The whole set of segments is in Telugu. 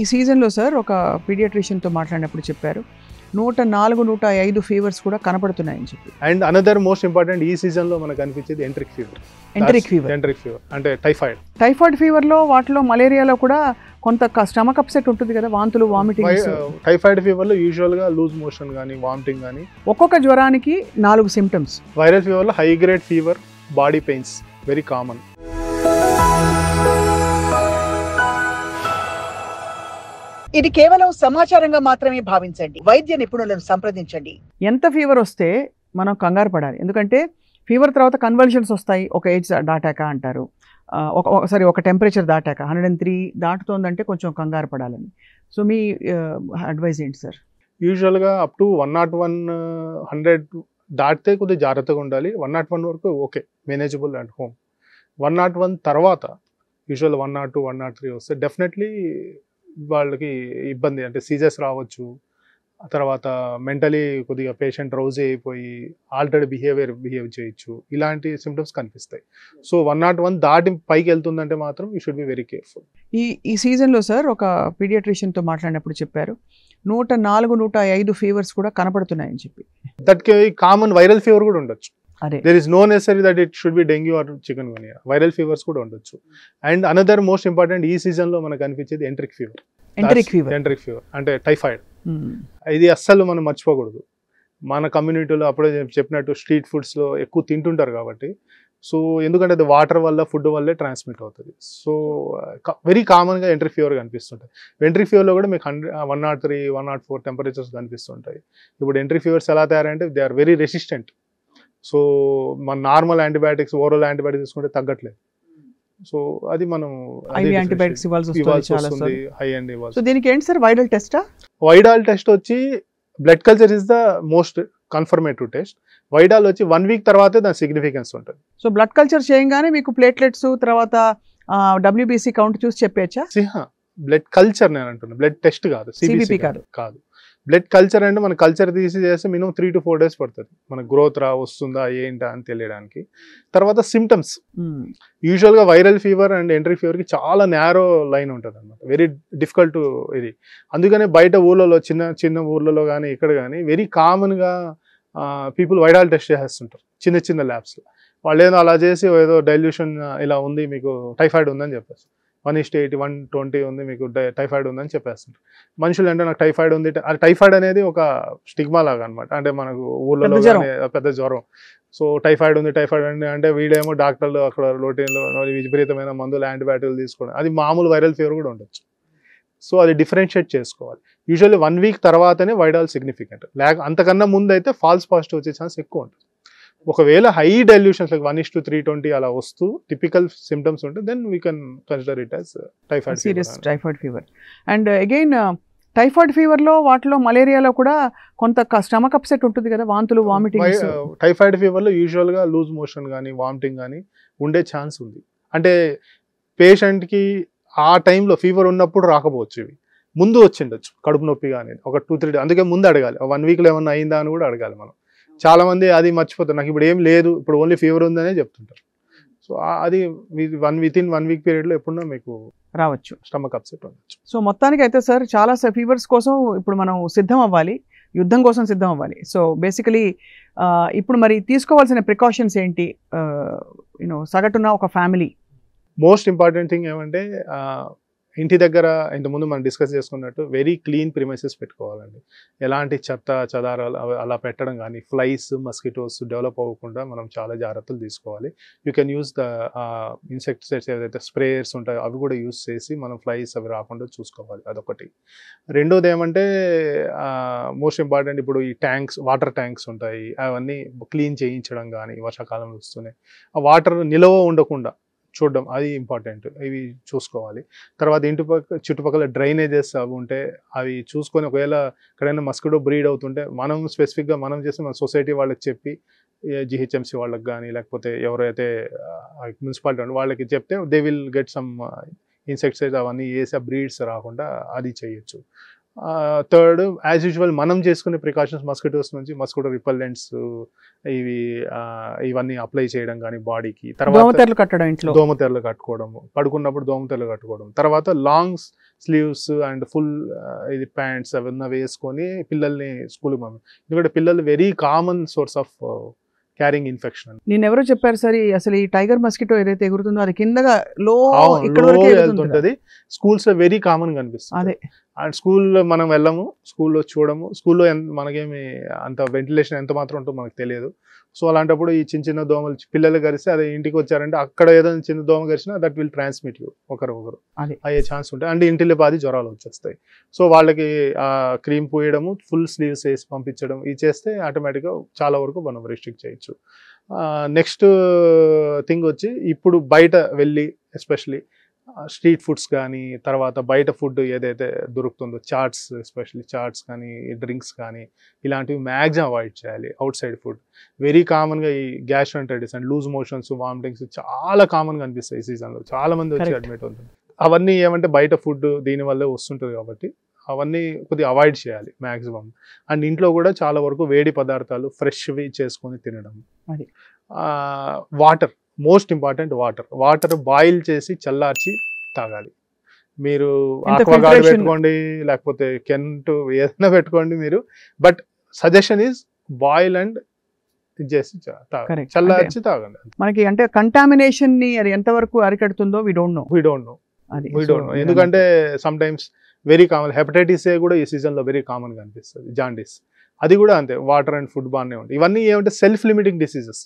ఈ సీజన్లో సార్ ఒక పీడియాట్రిషియన్తో మాట్లాడినప్పుడు చెప్పారు నూట నాలుగు నూట ఐదు ఫీవర్స్ కూడా కనపడుతున్నాయని చెప్పి అండ్ అనదర్ మోస్ట్ ఇంపార్టెంట్ ఈ సీజన్ లో మనకు అనిపించేది enteric fever enteric fever enteric fever అంటే టైఫాయిడ్ టైఫాయిడ్ ఫీవర్ లో వాటిలో మలేరియాలో కూడా కొంత స్టమక్ అప్సెట్ ఉంటుంది కదా వాంతులు వామిటింగ్ టైఫాయిడ్ ఫీవర్ లో యూజువల్ గా లూజ్ మోషన్ కానీ వామిటింగ్ కానీ ఒక్కొక్క జ్వరానికి నాలుగు సిమ్టమ్స్ వైరల్ ఫీవర్ లో high grade fever body pains very common ఇది కేవలం సమాచారంగా మాత్రమే భావించండి వైద్య నిపుణులను సంప్రదించండి ఎంత ఫీవర్ వస్తే మనం కంగారు పడాలి ఎందుకంటే ఫీవర్ తర్వాత కన్వల్షన్స్ వస్తాయి ఒక ఏజ్ దాటాక అంటారు ఒక సారీ ఒక టెంపరేచర్ దాటాక హండ్రెడ్ అండ్ త్రీ దాటుతోందంటే కొంచెం కంగారు పడాలని సో మీ అడ్వైజ్ ఏంటి సార్ యూజువల్గా up to one nought one hundred దాటితే కొద్దిగా జాగ్రత్తగా ఉండాలి వన్ నాట్ వన్ వరకు okay manageable and home one nought one తర్వాత usual one nought two one nought three వస్తే డెఫినెట్లీ వాళ్ళకి ఇబ్బంది అంటే సీజర్స్ రావచ్చు తర్వాత మెంటలీ కొద్దిగా పేషెంట్ రౌజ్ అయిపోయి ఆల్టర్డ్ బిహేవియర్ బిహేవ్ చేయొచ్చు ఇలాంటి సిమ్టమ్స్ కనిపిస్తాయి సో వన్ నాట్ వన్ దాటి పైకి వెళ్తుందంటే మాత్రం you should be very careful ఈ ఈ సీజన్లో సార్ ఒక పీడియాట్రిషియన్తో మాట్లాడినప్పుడు చెప్పారు నూట నాలుగు నూట ఐదు ఫీవర్స్ కూడా కనపడుతున్నాయని చెప్పి దట్కి కామన్ వైరల్ ఫీవర్ కూడా ఉండొచ్చు there is no necessary that it should be dengue or chikungunya viral fevers కూడా ఉండొచ్చు అండ్ అనదర్ మోస్ట్ ఇంపార్టెంట్ ఈ సీజన్ లో మనకు అనిపించేది enteric fever enteric fever enteric fever అంటే టైఫాయిడ్ hmm. ఇది అస్సలు మనం మర్చిపోకూడదు మన కమ్యూనిటీలో అప్పుడే చెప్పినట్టు స్ట్రీట్ ఫుడ్స్లో ఎక్కువ తింటుంటారు కాబట్టి సో ఎందుకంటే అది వాటర్ వల్ల ఫుడ్ వల్లే ట్రాన్స్మిట్ అవుతుంది సో వెరీ కామన్గా ఎంట్రీ ఫీవర్ కనిపిస్తుంటాయి ఎంట్రీ ఫీవర్లో కూడా మీకు hundred one nought three one nought four temperatures కనిపిస్తుంటాయి ఇప్పుడు ఎంట్రీ ఫీవర్స్ ఎలా తయారంటే they are very resistant so మన నార్మల్ యాంటీబయాటిక్స్ ఓరల్ యాంటీబయాటిక్స్ తీసుకుంటే తగ్గట్లేదు సో అది మనం యాంటీబయాటిక్స్ హై అండ్ దీనికి ఏంటి సార్ వైడల్ టెస్టా వైడాల్ టెస్ట్ వచ్చి blood culture is the most confirmative test Widal వచ్చి వన్ వీక్ తర్వాత దాని సిగ్నిఫికెన్స్ ఉంటుంది సో బ్లడ్ కల్చర్ చేయగానే మీకు ప్లేట్లెట్స్ తర్వాత డబ్ల్యూబీసీ కౌంట్ చూసి చెప్పేచ్చా బ్లడ్ కల్చర్ నేను అంటున్నాను బ్లడ్ టెస్ట్ కాదు సిబిపి కాదు కాదు బ్లడ్ కల్చర్ అంటే మన కల్చర్ తీసి చేస్తే minimum three to four days పడుతుంది మన గ్రోత్ రా వస్తుందా ఏంటా అని తెలియడానికి తర్వాత సిమ్టమ్స్ యూజువల్గా వైరల్ ఫీవర్ అండ్ ఎంట్రీ ఫీవర్కి చాలా నేరో లైన్ ఉంటుంది అనమాట వెరీ డిఫికల్ట్ ఇది అందుకనే బయట ఊళ్ళలో చిన్న చిన్న ఊళ్ళలో కానీ ఇక్కడ కానీ వెరీ కామన్గా పీపుల్ వైడాల్ టెస్ట్ చేసేస్తుంటారు చిన్న చిన్న ల్యాబ్స్లో వాళ్ళు ఏదో అలా చేసి ఏదో డైల్యూషన్ ఇలా ఉంది మీకు టైఫాయిడ్ ఉందని చెప్పేసి one is to eighty one twenty ఉంది మీకు టైఫాయిడ్ ఉందని చెప్పేస్తుంటారు మనుషులు అంటే నాకు టైఫాయిడ్ ఉంది అది టైఫాయిడ్ అనేది ఒక స్టిగ్మా లాగా అనమాట అంటే మనకు ఊళ్ళలో పెద్ద జ్వరం సో టైఫాయిడ్ ఉంది టైఫాయిడ్ ఉంది అంటే వీడేమో డాక్టర్లు అక్కడ లోటీన్లో విపరీతమైన మందులు యాంటీబయాటిక్లు తీసుకోవడం అది మామూలు వైరల్ ఫీవర్ కూడా ఉండొచ్చు సో అది డిఫరెన్షియేట్ చేసుకోవాలి యూజువల్లీ వన్ వీక్ తర్వాతనే వైడాల్ సిగ్నిఫికెంట్ లేక అంతకన్నా ముందు అయితే ఫాల్స్ పాజిటివ్ వచ్చే ఛాన్స్ ఎక్కువ ఉంటుంది ఒకవేళ high dilutions like one is to three twenty అలా వస్తూ టిపికల్ సిమ్టమ్స్ ఉంటే then we can consider it as typhoid serious typhoid fever and again typhoid ఫీవర్లో వాటిలో మలేరియాలో కూడా కొంత స్టమక్ అప్సెట్ ఉంటుంది కదా వాంతులు వామిటింగ్ టైఫాయిడ్ ఫీవర్లో యూజువల్గా లూజ్ మోషన్ కానీ వామిటింగ్ కానీ ఉండే ఛాన్స్ ఉంది అంటే పేషెంట్కి ఆ టైంలో ఫీవర్ ఉన్నప్పుడు రాకపోవచ్చు ఇవి ముందు వచ్చిండొచ్చు కడుపు నొప్పి కానీ ఒక టూ త్రీ డే అందుకే ముందు అడగాలి వన్ వీక్లో ఏమన్నా అయిందా అని కూడా అడగాలి మనం చాలామంది అది మర్చిపోతారు నాకు ఇప్పుడు ఏం లేదు ఇప్పుడు ఓన్లీ ఫీవర్ ఉందనే చెప్తుంటారు సో అది one within one week పీరియడ్లో ఎప్పుడున్నా మీకు రావచ్చు స్టమక్ అప్సెట్ ఉండొచ్చు సో మొత్తానికి అయితే సార్ చాలా ఫీవర్స్ కోసం ఇప్పుడు మనం సిద్ధం అవ్వాలి యుద్ధం కోసం సిద్ధం అవ్వాలి సో బేసికలీ ఇప్పుడు మరి తీసుకోవాల్సిన ప్రికాషన్స్ ఏంటి యూనో సగటున ఒక ఫ్యామిలీ మోస్ట్ ఇంపార్టెంట్ థింగ్ ఏమంటే ఇంటి దగ్గర ఇంతకుముందు మనం డిస్కస్ చేసుకున్నట్టు వెరీ క్లీన్ ప్రిమైసెస్ పెట్టుకోవాలండి ఎలాంటి చెత్త చదారాలు అలా పెట్టడం కానీ ఫ్లైస్ మస్కిటోస్ డెవలప్ అవ్వకుండా మనం చాలా జాగ్రత్తలు తీసుకోవాలి you can use the insecticides ఏదైతే స్ప్రేయర్స్ ఉంటాయో అవి కూడా యూస్ చేసి మనం ఫ్లైస్ అవి రాకుండా చూసుకోవాలి అదొకటి రెండోది ఏమంటే మోస్ట్ ఇంపార్టెంట్ ఇప్పుడు ఈ ట్యాంక్స్ వాటర్ ట్యాంక్స్ ఉంటాయి అవన్నీ క్లీన్ చేయించడం కానీ వర్షాకాలంలో వస్తున్నాయి ఆ వాటర్ నిలవ ఉండకుండా చూడడం అది ఇంపార్టెంట్ ఇవి చూసుకోవాలి తర్వాత ఇంటి పక్క చుట్టుపక్కల డ్రైనేజెస్ అవి ఉంటే అవి చూసుకొని ఒకవేళ ఎక్కడైనా మస్కిటో బ్రీడ్ అవుతుంటే మనం స్పెసిఫిక్గా మనం చేసి మన సొసైటీ వాళ్ళకి చెప్పి జిహెచ్ఎంసీ వాళ్ళకి కానీ లేకపోతే ఎవరైతే మున్సిపాలిటీ వాళ్ళకి చెప్తే they will get some insecticides అవన్నీ వేసి ఆ బ్రీడ్స్ రాకుండా అది చేయొచ్చు థర్డ్ యాజ్ యూజువల్ మనం చేసుకునే ప్రికాషన్స్ మస్కిటోస్ నుంచి మస్కిటో రిపెల్లెంట్స్ ఇవి ఇవన్నీ అప్లై చేయడం కానీ బాడీకి తర్వాత కట్టడం ఇంట్లో దోమతెరలు కట్టుకోవడం పడుకున్నప్పుడు దోమతెరలు కట్టుకోవడం తర్వాత లాంగ్స్ స్లీవ్స్ అండ్ ఫుల్ ఇది ప్యాంట్స్ అవన్నీ వేసుకొని పిల్లల్ని స్కూల్కి పంపి ఎందుకంటే పిల్లలు very common source of carrying infection నేను ఎవరో చెప్పారు సార్ అసలు ఈ టైగర్ మస్కిటో ఏదైతే ఎగురుతుందో అది కిందగా లో ఇక్కడ వెళ్తుంటది స్కూల్స్ లో వెరీ కామన్ కనిపిస్తుంది అదే అండ్ స్కూల్లో మనం వెళ్ళము స్కూల్లో చూడము స్కూల్లో ఎంత మనకేమి అంత వెంటిలేషన్ ఎంత మాత్రం ఉంటుందో మనకు తెలియదు సో అలాంటప్పుడు ఈ చిన్న చిన్న దోమలు పిల్లలు కలిస్తే అదే ఇంటికి వచ్చారంటే అక్కడ ఏదో చిన్న దోమ కలిసినా దట్ విల్ ట్రాన్స్మిట్ యూ ఒకరికొకరు అయ్యే ఛాన్స్ ఉంటాయి అండ్ ఇంటిలో పాది జ్వరాలు వచ్చేస్తాయి సో వాళ్ళకి క్రీమ్ పోయడము ఫుల్ స్లీవ్స్ వేసి పంపించడం ఇది చేస్తే ఆటోమేటిక్గా చాలా వరకు మనం రిస్ట్రిక్ట్ చేయొచ్చు నెక్స్ట్ థింగ్ వచ్చి ఇప్పుడు బయట వెళ్ళి ఎస్పెషలీ స్ట్రీట్ ఫుడ్స్ కానీ తర్వాత బయట ఫుడ్ ఏదైతే దొరుకుతుందో చాట్స్ ఎస్పెషల్లీ చాట్స్ కానీ డ్రింక్స్ కానీ ఇలాంటివి మ్యాక్సిమం అవాయిడ్ చేయాలి అవుట్ సైడ్ ఫుడ్ వెరీ కామన్గా ఈ gas gastroenteritis and loose motions vomitings చాలా కామన్గా అనిపిస్తాయి ఈ సీజన్లో చాలా మంది వచ్చి అడ్మిట్ అవుతుంది అవన్నీ ఏమంటే బయట ఫుడ్ దీనివల్లే వస్తుంటుంది కాబట్టి అవన్నీ కొద్దిగా అవాయిడ్ చేయాలి మ్యాక్సిమం అండ్ ఇంట్లో కూడా చాలా వరకు వేడి పదార్థాలు ఫ్రెష్వి చేసుకొని తినడం water most important water water boil చేసి చల్లార్చి తాగాలి మీరు పెట్టుకోండి లేకపోతే కెంట్ ఏదైనా పెట్టుకోండి మీరు but suggestion is boil and చేసి చల్లార్చి తాగండి మనకి అంటే కంటామినేషన్ ని అది ఎంతవరకు అరికడుతుందో we don't know we don't know we don't know ఎందుకంటే sometimes very common hepatitis A కూడా ఈ సీజన్ లో వెరీ కామన్ గా అనిపిస్తుంది జాండీస్ అది కూడా అంతే వాటర్ అండ్ ఫుడ్ బాగానే ఉంటాయి ఇవన్నీ ఏమంటే self limiting diseases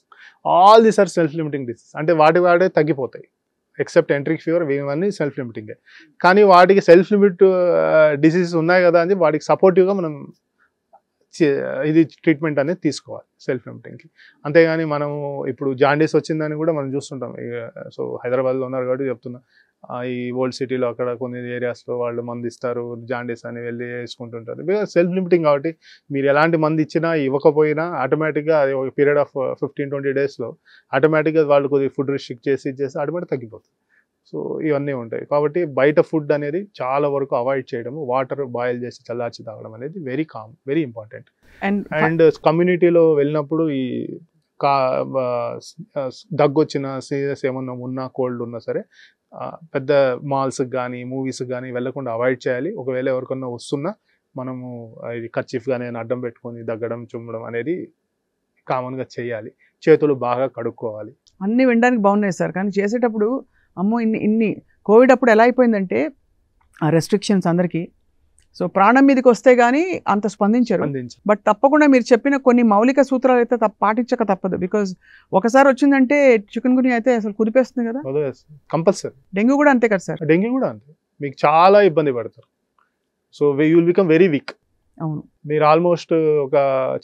all these are self limiting disease అంటే వాటి వాడే తగ్గిపోతాయి ఎక్సెప్ట్ ఎంట్రిక్ ఫీవర్ ఇవన్నీ సెల్ఫ్ లిమిటింగే కానీ వాటికి సెల్ఫ్ లిమిట్ డిసీజెస్ ఉన్నాయి కదా అని వాటికి సపోర్టివ్గా మనం ఇది ట్రీట్మెంట్ అనేది తీసుకోవాలి సెల్ఫ్ లిమిటింగ్కి అంతేగాని మనము ఇప్పుడు జాండీస్ వచ్చిందని కూడా మనం చూస్తుంటాం సో హైదరాబాద్లో ఉన్నారు కాబట్టి చెప్తున్నా ఈ ఓల్డ్ సిటీలో అక్కడ కొన్ని ఏరియాస్లో వాళ్ళు మంది ఇస్తారు జాండీస్ అని వెళ్ళి వేసుకుంటుంటారు బికాజ్ సెల్ఫ్ లిమిటింగ్ కాబట్టి మీరు ఎలాంటి మంది ఇచ్చినా ఇవ్వకపోయినా ఆటోమేటిక్గా అది ఒక పీరియడ్ ఆఫ్ ఫిఫ్టీన్ ట్వంటీ డేస్లో ఆటోమేటిక్గా వాళ్ళు కొద్దిగా ఫుడ్ రిస్ట్రిక్ట్ చేసి ఇచ్చేసి ఆటోమేటిక్ తగ్గిపోతుంది సో ఇవన్నీ ఉంటాయి కాబట్టి బయట ఫుడ్ అనేది చాలా వరకు అవాయిడ్ చేయడము వాటర్ బాయిల్ చేసి చల్లార్చి తాగడం అనేది very calm very important and and కమ్యూనిటీలో వెళ్ళినప్పుడు ఈ కా దగ్గు వచ్చిన సీరియస్ ఏమన్నా ఉన్నా కోల్డ్ ఉన్నా సరే పెద్ద మాల్స్కి కానీ మూవీస్కి కానీ వెళ్లకుండా అవాయిడ్ చేయాలి ఒకవేళ ఎవరికన్నా వస్తున్నా మనము ఇది ఖర్చీఫ్ కానీ అడ్డం పెట్టుకొని దగ్గడం చుమ్మడం అనేది కామన్గా చేయాలి చేతులు బాగా కడుక్కోవాలి అన్నీ వినడానికి బాగున్నాయి సార్ కానీ చేసేటప్పుడు అమ్మో ఇన్ని ఇన్ని కోవిడ్ అప్పుడు ఎలా అయిపోయిందంటే ఆ రెస్ట్రిక్షన్స్ అందరికీ సో ప్రాణం మీదకి వస్తే కానీ అంత స్పందించరు బట్ తప్పకుండా మీరు చెప్పిన కొన్ని మౌలిక సూత్రాలు అయితే పాటించక తప్పదు బికాజ్ ఒకసారి వచ్చిందంటే చికెన్ గుని అయితే అసలు కుదిపేస్తుంది కదా కంపల్సరీ డెంగ్యూ కూడా అంతే కదా సార్ డెంగ్యూ కూడా అంతే మీకు చాలా ఇబ్బంది పడతారు so you will become very weak అవును మీరు ఆల్మోస్ట్ ఒక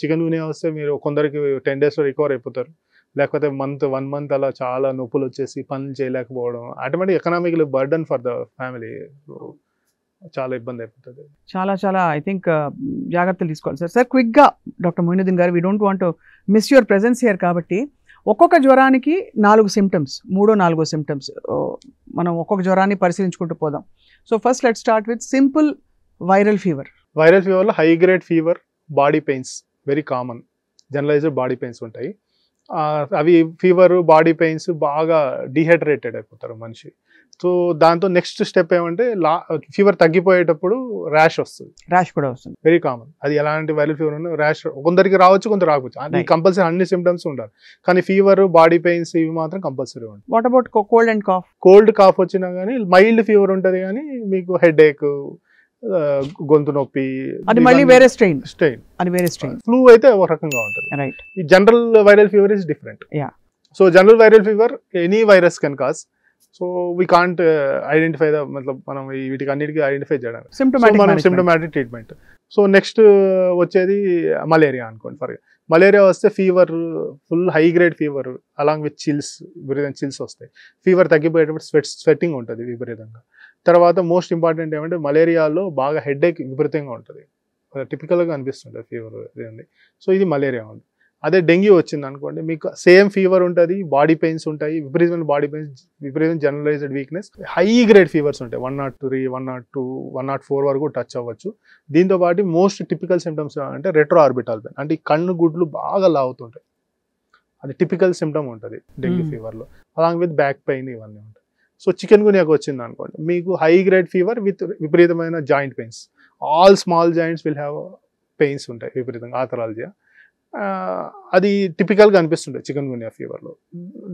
చికెన్ గుని వస్తే మీరు కొందరికి టెన్ డేస్లో రికవర్ అయిపోతారు లేకపోతే మంత్ వన్ మంత్ అలా చాలా నొప్పులు వచ్చేసి పనులు చేయలేకపోవడం automatic economic burden for the family చాలా ఇబ్బంది అయిపోతుంది చాలా చాలా ఐ థింక్ uh, జాగ్రత్తలు తీసుకోవాలి సార్ సార్ క్విక్గా డాక్టర్ మొయినుద్దీన్ గారు we don't want miss your presence here కాబట్టి ఒక్కొక్క జ్వరానికి నాలుగు సిమ్టమ్స్ మూడో నాలుగో సిమ్టమ్స్ మనం ఒక్కొక్క జ్వరాన్ని పరిశీలించుకుంటూ పోదాం so first let start with simple viral fever viral ఫీవర్లో high grade fever body pains very common generalized body pains ఉంటాయి అవి ఫీవర్ బాడీ పెయిన్స్ బాగా డిహైడ్రేటెడ్ అయిపోతారు మనిషి సో దాంతో నెక్స్ట్ స్టెప్ ఏమంటే లా ఫీవర్ తగ్గిపోయేటప్పుడు ర్యాష్ వస్తుంది ర్యాష్ కూడా వస్తుంది వెరీ కామన్ అది ఎలాంటి వైరల్ ఫీవర్ ఉన్నా ర్యాష్ కొందరికి రావచ్చు కొంత రాకపోవచ్చు అది కంపల్సరీ అన్ని సిమ్టమ్స్ ఉండాలి కానీ ఫీవర్ బాడీ పెయిన్స్ ఇవి మాత్రం కంపల్సరీ ఉంటాయి what about cold and cough cold cough వచ్చినా కానీ మైల్డ్ ఫీవర్ ఉంటుంది కానీ మీకు హెడ్ ఏక్ గొంతు నొప్పి అది మళ్ళీ వేరే స్ట్రెయిన్ స్ట్రెయిన్ అది వేరే స్ట్రెయిన్ ఫ్లూ అయితే ఒక రకంగా ఉంటుంది రైట్ ఈ general viral fever is different yeah so general viral fever any virus can cause so we can't identify the మతలబ్ మనం వీటికి అన్నిటికి ఐడెంటిఫై చేయడం మనం సిమ్టమాటిక్ ట్రీట్మెంట్ సో నెక్స్ట్ వచ్చేది మలేరియా అనుకోండి ఫర్ మలేరియా వస్తే fever full high grade fever along with chills విపరీతం చిల్స్ వస్తాయి ఫీవర్ తగ్గిపోయేటప్పుడు స్వెట్ స్వెట్టింగ్ ఉంటుంది విపరీతంగా తర్వాత మోస్ట్ ఇంపార్టెంట్ ఏమంటే మలేరియాలో బాగా హెడేక్ విపరీతంగా ఉంటుంది టిపికల్గా అనిపిస్తుంటుంది ఫీవర్ ఇది సో ఇది మలేరియా ఉంది అదే డెంగ్యూ వచ్చింది అనుకోండి మీకు సేమ్ ఫీవర్ ఉంటుంది బాడీ పెయిన్స్ ఉంటాయి విపరీతమైన బాడీ పెయిన్స్ విపరీతమైన generalized weakness high grade fevers ఉంటాయి one nought three one nought two one nought four వరకు టచ్ అవ్వచ్చు దీంతో పాటు మోస్ట్ టిపికల్ సిమ్టమ్స్ అంటే రెట్రో ఆర్బిటాల్ పెయిన్ అంటే ఈ కన్ను గుడ్లు బాగా లాగుతుంటాయి అది టిపికల్ సిమ్టమ్ ఉంటుంది డెంగ్యూ ఫీవర్లో అలాంగ్ విత్ బ్యాక్ పెయిన్ ఇవన్నీ ఉంటాయి సో చికెన్ గునియాకు వచ్చింది అనుకోండి మీకు హై గ్రేడ్ ఫీవర్ విత్ విపరీతమైన joint pains all small joints will have pains ఉంటాయి విపరీతంగా ఆథరాలజియా అది టిపికల్గా అనిపిస్తుండే చికెన్ గునియా ఫీవర్లో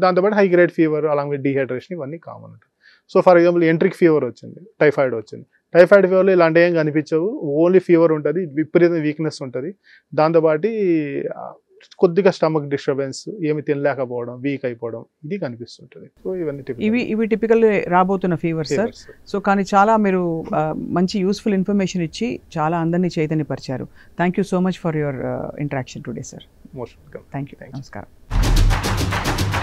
దాంతోపాటు హై గ్రేడ్ ఫీవర్ అలాగే డీహైడ్రేషన్ ఇవన్నీ కామన్ ఉంటాయి so for example enteric fever వచ్చింది టైఫాయిడ్ వచ్చింది టైఫాయిడ్ ఫీవర్లో ఇలాంటి ఏం కనిపించవు ఓన్లీ ఫీవర్ ఉంటుంది విపరీతం వీక్నెస్ ఉంటుంది దాంతోపాటు కొద్దిగా స్టమక్ డిస్టర్బెన్స్ ఏమి తినలేకపోవడం వీక్ అయిపోవడం ఇది కనిపిస్తుంటుంది సో ఇవన్నీ ఇవి ఇవి టిపికల్ రాబోతున్న ఫీవర్ సార్ సో కానీ చాలా మీరు మంచి యూస్ఫుల్ ఇన్ఫర్మేషన్ ఇచ్చి చాలా అందరినీ చైతన్యపరిచారు thank you so much for your interaction today sir most welcome thank you నమస్కారం